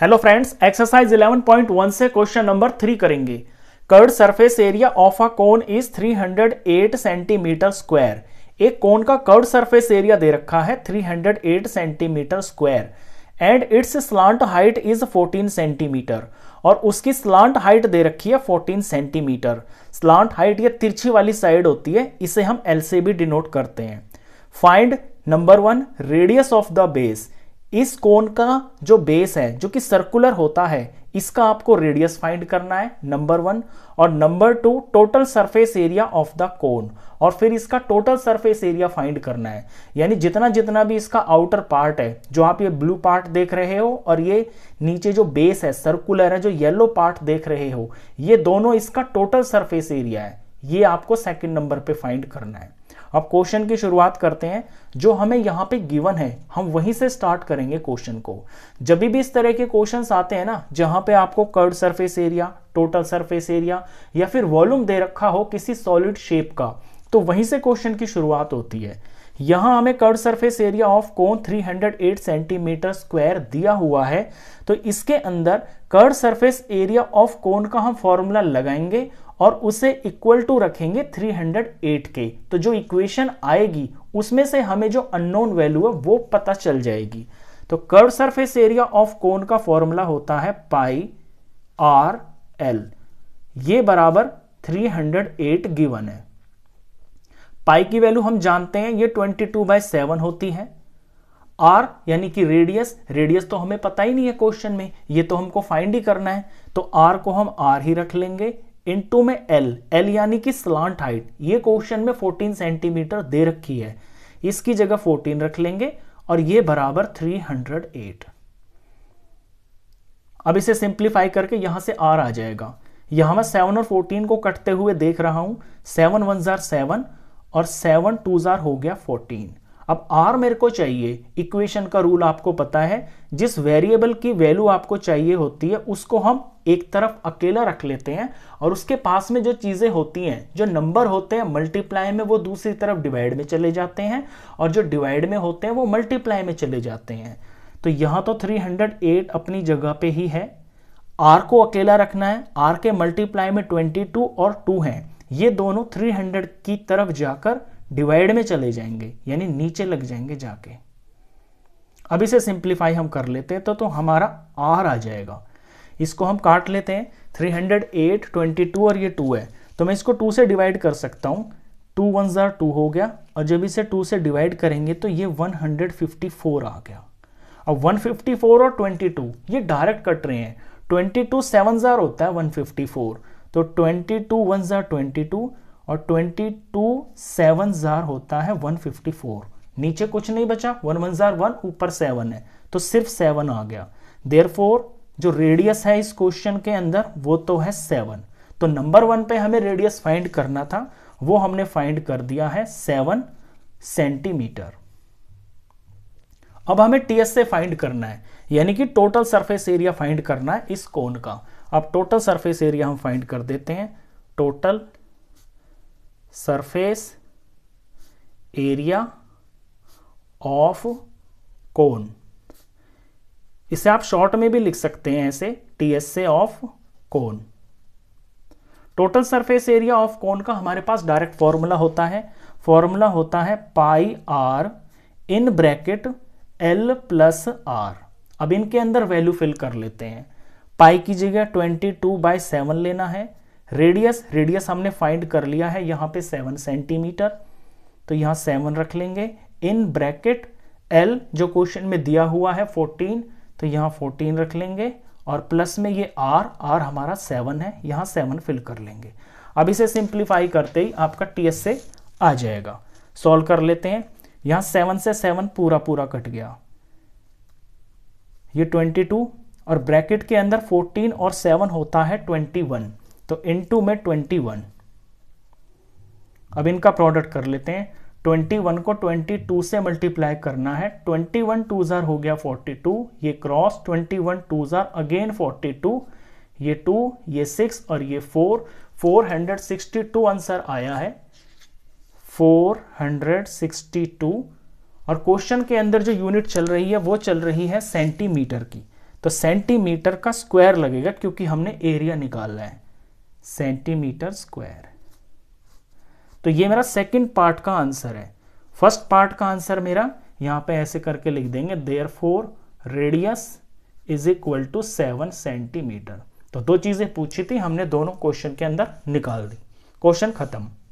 hello friends exercise 11.1 से question number three करेंगे curved surface area of a cone is 308 centimetre square एक कोन का कर्ड सरफेस एरिया दे रखा है 308 centimetre square and its slant height is 14 centimetre और उसकी स्लांट हाइट दे रखी है 14 सेंटीमीटर स्लांट हाइट ये तिरछी वाली साइड होती है इसे हम एल से भी डिनोट करते हैं find number one radius of the base इस कोन का जो बेस है जो कि सर्कुलर होता है इसका आपको रेडियस फाइंड करना है नंबर वन और number two total surface area of the cone और फिर इसका टोटल सरफेस एरिया फाइंड करना है यानी जितना जितना भी इसका आउटर पार्ट है जो आप ये ब्लू पार्ट देख रहे हो और ये नीचे जो बेस है सर्कुलर है जो येलो पार्ट देख रहे हो ये दोनों इसका टोटल सरफेस एरिया है ये आपको सेकेंड नंबर पर फाइंड करना है अब क्वेश्चन की शुरुआत करते हैं जो हमें यहाँ पे गिवन है हम वहीं से स्टार्ट करेंगे क्वेश्चन को जब भी इस तरह के क्वेश्चन आते हैं ना जहाँ पे आपको curved surface area total surface area या फिर वॉल्यूम दे रखा हो किसी सॉलिड शेप का तो वहीं से क्वेश्चन की शुरुआत होती है यहाँ हमें curved surface area of cone 308 centimetre square दिया हुआ है तो इसके अंदर curved surface area of cone का हम फॉर्मूला लगाएंगे और उसे इक्वल टू रखेंगे 308 के तो जो इक्वेशन आएगी उसमें से हमें जो अननोन वैल्यू है वो पता चल जाएगी तो curve surface area of cone का फॉर्मूला होता है पाई आर एल ये बराबर 308 गिवन है पाई की वैल्यू हम जानते हैं ये 22 टू बाई सेवन होती है आर यानी कि रेडियस रेडियस तो हमें पता ही नहीं है क्वेश्चन में ये तो हमको फाइंड ही करना है तो आर को हम आर ही रख लेंगे टू में एल एल यानी कि स्लांट हाइट ये क्वेश्चन में 14 सेंटीमीटर दे रखी है इसकी जगह 14 रख लेंगे और ये बराबर 308 अब इसे सिंप्लीफाई करके यहां से आर आ जाएगा यहां मैं सेवन और फोर्टीन को कटते हुए देख रहा हूं सेवन वन जार सेवन और सेवन टू जार हो गया फोर्टीन अब आर मेरे को चाहिए इक्वेशन का रूल आपको पता है जिस वेरिएबल की वैल्यू आपको चाहिए होती है उसको हम एक तरफ अकेला रख लेते हैं और उसके पास में जो चीज़ें होती हैं जो नंबर होते हैं मल्टीप्लाई में वो दूसरी तरफ डिवाइड में चले जाते हैं और जो डिवाइड में होते हैं वो मल्टीप्लाई में चले जाते हैं तो यहाँ तो 308 अपनी जगह पे ही है आर को अकेला रखना है आर के मल्टीप्लाई में ट्वेंटी और टू हैं ये दोनों थ्री की तरफ जाकर डिवाइड में चले जाएंगे यानी नीचे लग जाएंगे जाके अब इसे सिंप्लीफाई हम कर लेते हैं तो तो हमारा आर आ जाएगा इसको हम काट लेते हैं 308, 22 और ये 2 है तो मैं इसको 2 से डिवाइड कर सकता हूँ 2 वन ज़ार टू हो गया और जब इसे 2 से डिवाइड करेंगे तो ये 154 आ गया अब 154 और 22 ये डायरेक्ट कट रहे हैं 22 टू सेवन होता है 154 तो 22 टू वन ज़ार 22 और ट्वेंटी टू सेवन ज़ार होता है वन फिफ्टी फोर नीचे कुछ नहीं बचा वन वन ज़ार वन ऊपर सेवन है तो सिर्फ सेवन आ गया देर जो रेडियस है इस क्वेश्चन के अंदर वो तो है सेवन तो नंबर वन पे हमें रेडियस फाइंड करना था वो हमने फाइंड कर दिया है सेवन सेंटीमीटर अब हमें टीएस से फाइंड करना है यानी कि टोटल सरफेस एरिया फाइंड करना है इस कोन का अब टोटल सरफेस एरिया हम फाइंड कर देते हैं total surface area of cone इसे आप शॉर्ट में भी लिख सकते हैं ऐसे T S of cone total surface area of cone का हमारे पास डायरेक्ट फॉर्मूला होता है फॉर्मूला होता है pi r in bracket l plus r अब इनके अंदर वैल्यू फिल कर लेते हैं पाई की जगह 22 टू बाई सेवन लेना है रेडियस रेडियस हमने फाइंड कर लिया है यहां पे सेवन सेंटीमीटर तो यहां सेवन रख लेंगे इन ब्रैकेट एल जो क्वेश्चन में दिया हुआ है फोर्टीन तो यहां फोर्टीन रख लेंगे और प्लस में ये आर आर हमारा सेवन है यहां सेवन फिल कर लेंगे अब इसे सिंप्लीफाई करते ही आपका टी एस से आ जाएगा सॉल्व कर लेते हैं यहां सेवन से सेवन पूरा पूरा कट गया ये ट्वेंटी टू और ब्रैकेट के अंदर फोर्टीन और सेवन होता है ट्वेंटी वन तो इन टू में ट्वेंटी वन अब इनका प्रोडक्ट कर लेते हैं ट्वेंटी वन को ट्वेंटी टू से मल्टीप्लाई करना है ट्वेंटी वन टू ज़ार हो गया फोर्टी टू ये क्रॉस ट्वेंटी वन टू ज़ार अगेन फोर्टी टू ये टू ये सिक्स और ये four four hundred sixty two answer आया है फोर हंड्रेड सिक्सटी टू और क्वेश्चन के अंदर जो यूनिट चल रही है वो चल रही है सेंटीमीटर की तो सेंटीमीटर का स्क्वायर लगेगा क्योंकि हमने एरिया निकालना है सेंटीमीटर स्क्वायर तो ये मेरा सेकंड पार्ट का आंसर है फर्स्ट पार्ट का आंसर मेरा यहां पे ऐसे करके लिख देंगे therefore radius is equal to seven centimetre तो दो चीजें पूछी थी हमने दोनों क्वेश्चन के अंदर निकाल दी क्वेश्चन खत्म